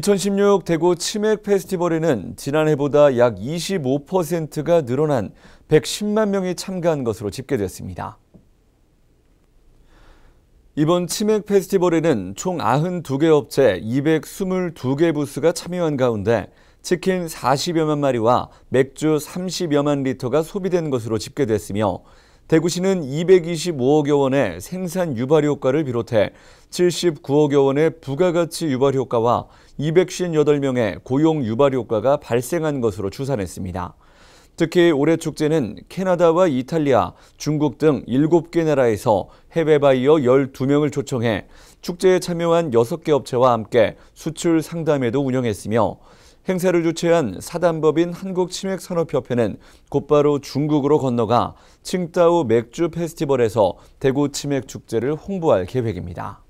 2016 대구 치맥 페스티벌에는 지난해보다 약 25%가 늘어난 110만 명이 참가한 것으로 집계됐습니다. 이번 치맥 페스티벌에는 총 92개 업체 222개 부스가 참여한 가운데 치킨 40여만 마리와 맥주 30여만 리터가 소비된 것으로 집계됐으며 대구시는 225억여 원의 생산 유발 효과를 비롯해 79억여 원의 부가가치 유발 효과와 258명의 고용 유발 효과가 발생한 것으로 추산했습니다. 특히 올해 축제는 캐나다와 이탈리아, 중국 등 7개 나라에서 해외 바이어 12명을 초청해 축제에 참여한 6개 업체와 함께 수출 상담회도 운영했으며 행사를 주최한 사단법인 한국치맥산업협회는 곧바로 중국으로 건너가 칭다오 맥주 페스티벌에서 대구 치맥 축제를 홍보할 계획입니다.